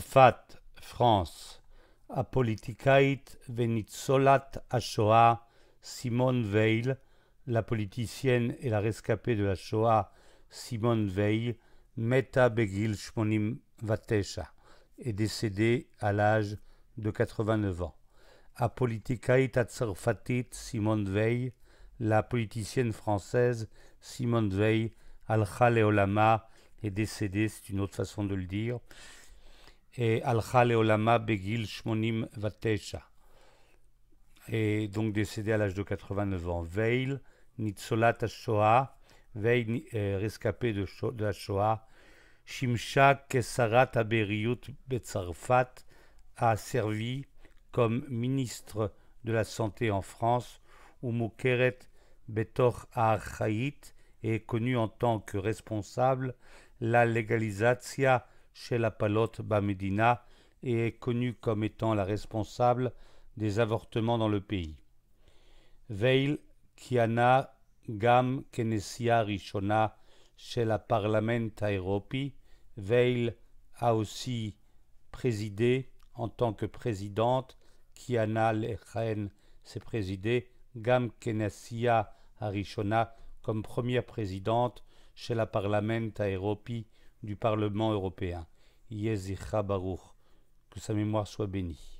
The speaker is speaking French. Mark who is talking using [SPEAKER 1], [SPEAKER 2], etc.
[SPEAKER 1] France. A solat Venitsolat Ashoa, Simone Veil, la politicienne et la rescapée de la Shoah Simone Veil, meta Shmonim vatesha, est décédée à l'âge de 89 ans. Apolitikait הצרפתית Simone Veil, la politicienne française Simone Veil, Al-Khaleolama est décédée, c'est une autre façon de le dire, al-Chal הלכה לעולמה vatesha Et donc décédé à l'âge de 89 ans. Veil, nitsolat Shoah, Veil, rescapée de, de la Shoah, Shimsha Kesarat Aberiut Betzarfat, a servi comme ministre de la Santé en France, où Moukeret Betor Archaït est connu en tant que responsable la légalisation la Palot Bamedina et est connue comme étant la responsable des avortements dans le pays. Veil Kiana Gam Kenesia Rishona chez la Parlement Europi, Veil a aussi présidé en tant que présidente, Kiana Lechen s'est présidée, Gam Kenesia Rishona comme première présidente chez la Parlement Europi du Parlement européen. Yezicha Baruch, que sa mémoire soit bénie.